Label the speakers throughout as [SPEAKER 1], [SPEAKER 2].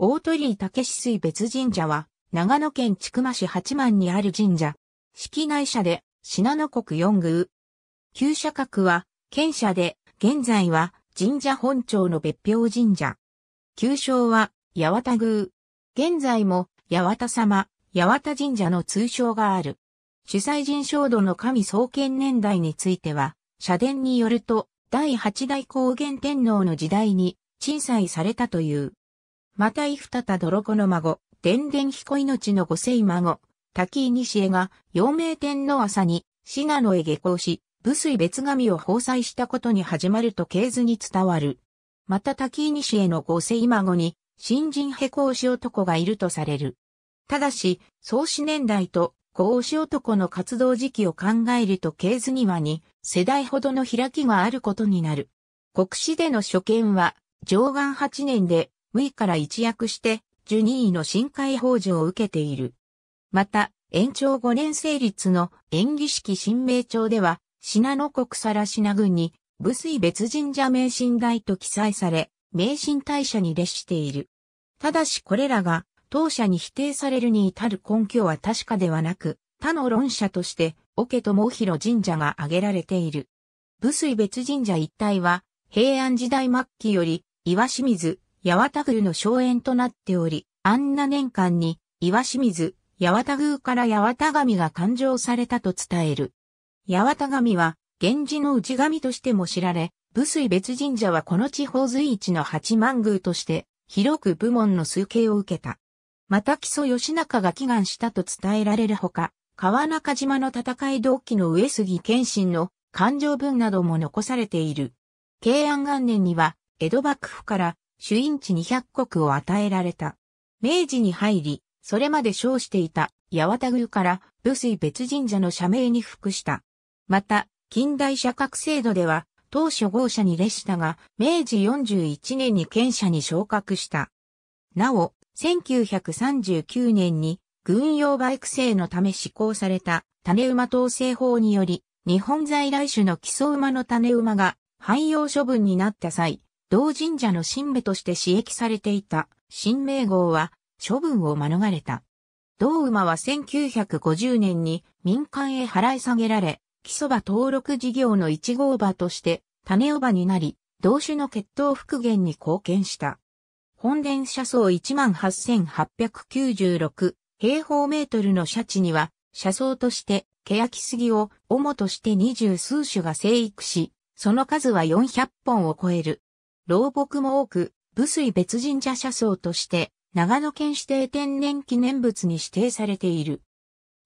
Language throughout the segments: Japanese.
[SPEAKER 1] 大鳥居武水別神社は、長野県千曲市八幡にある神社。式内社で、信濃国四宮。旧社格は、県社で、現在は、神社本庁の別表神社。旧称は、八幡宮。現在も、八幡様、八幡神社の通称がある。主催神聖土の神創建年代については、社殿によると、第八代高原天皇の時代に、鎮祭されたという。またフタタ泥子の孫、伝伝彦命の五世孫、滝西江が、陽明天の朝に、シナノへ下校し、武水別神を放祭したことに始まると系図に伝わる。また滝西江の五世孫に、新人へこうし男がいるとされる。ただし、創始年代と、こうし男の活動時期を考えると系図にはに、世代ほどの開きがあることになる。国史での所見は、上岸8年でウから一躍して、ジュニーの深海法珠を受けている。また、延長5年成立の演技式新名帳では、信濃国更品郡に、武水別神社名神大と記載され、名神大社に列している。ただしこれらが、当社に否定されるに至る根拠は確かではなく、他の論者として、桶智広神社が挙げられている。武水別神社一帯は、平安時代末期より、岩清水、八幡宮の荘園となっており、あんな年間に岩清水、八幡宮から八幡神が誕生されたと伝える。八幡神は、源氏の内神としても知られ、武水別神社はこの地方随一の八幡宮として、広く部門の推計を受けた。また木曽義仲が祈願したと伝えられるほか、川中島の戦い同期の上杉謙信の感情文なども残されている。慶安元年には、江戸幕府から主因地200国を与えられた。明治に入り、それまで称していた八幡宮から武水別神社の社名に服した。また、近代社格制度では、当初豪社に列したが、明治41年に県社に昇格した。なお、1939年に軍用バイク制のため施行された種馬統制法により、日本在来種の基礎馬の種馬が汎用処分になった際、同神社の神部として使役されていた新名号は処分を免れた。同馬は1950年に民間へ払い下げられ、木蕎場登録事業の1号馬として種馬になり、同種の血統復元に貢献した。本殿車窓18,896平方メートルの車地には、車窓として欅杉を主として二十数種が生育し、その数は400本を超える。老木も多く、武水別神社社層として、長野県指定天然記念物に指定されている。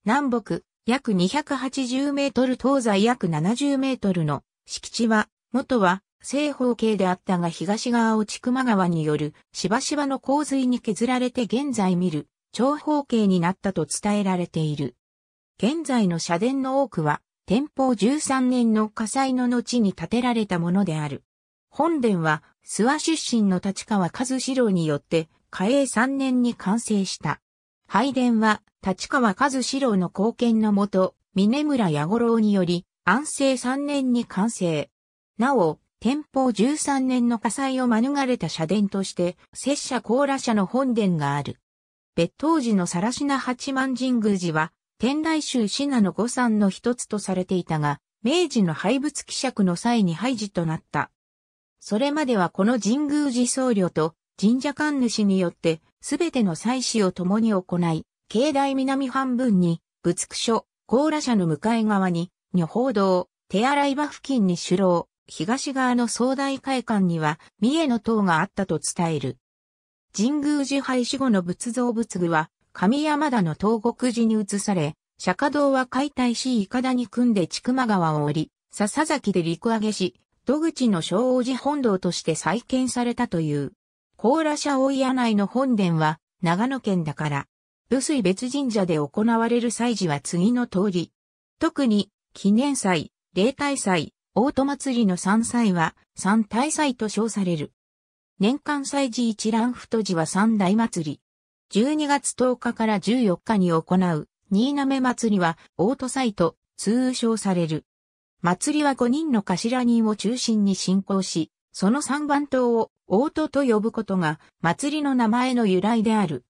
[SPEAKER 1] 南北、約280メートル東西約70メートルの敷地は、元は正方形であったが東側を千曲川によるしばしばの洪水に削られて現在見る長方形になったと伝えられている。現在の社殿の多くは天保13年の火災の後に建てられたものである。本殿は諏訪出身の立川和志郎によって嘉永3年に完成した。拝殿は立川和志郎の貢献のもと、峰村八五郎により安政3年に完成。なお、天保13年の火災を免れた社殿として、拙者高羅社の本殿がある。別当時の更科八幡神宮寺は、天台宗信濃の五山の一つとされていたが、明治の廃仏希釈の際に廃寺となった。それまではこの神宮寺僧侶と神社官主によってすべての祭祀を共に行い、境内南半分に仏区所、甲羅社の向かい側に女宝堂、手洗い場付近に首楼、東側の総大会館には三重の塔があったと伝える。神宮寺廃止後の仏像仏具は神山田の東国寺に移され、釈迦堂は解体しいかだに組んで千曲川を降り、笹崎で陸揚げし、戸口の小王子本堂として再建されたという。高羅社大屋内の本殿は長野県だから、武水別神社で行われる祭事は次の通り。特に、記念祭、例大祭、大戸祭りの三祭は三大祭と称される。年間祭事一覧太字は三大祭り。12月10日から14日に行う、新滑祭りは大戸祭と通称される。祭りは5人の頭人を中心に信仰し、その三番頭を王都と呼ぶことが祭りの名前の由来である。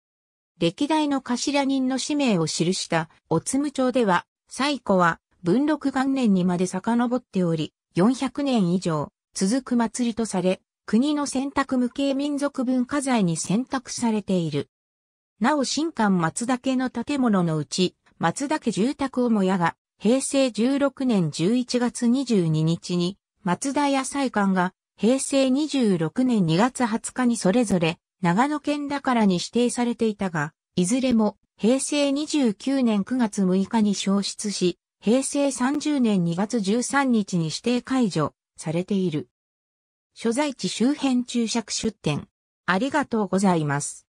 [SPEAKER 1] 歴代の頭人の氏名を記したおつむ帳では、最古は文禄元年にまで遡っており、400年以上続く祭りとされ、国の選択無形民族文化財に選択されている。なお新館松岳の建物のうち、松岳住宅をもやが平成16年11月22日に、松田野菜館が、平成26年2月20日にそれぞれ、長野県だからに指定されていたが、いずれも、平成29年9月6日に消失し、平成30年2月13日に指定解除されている。所在地周辺注釈出店。ありがとうございます。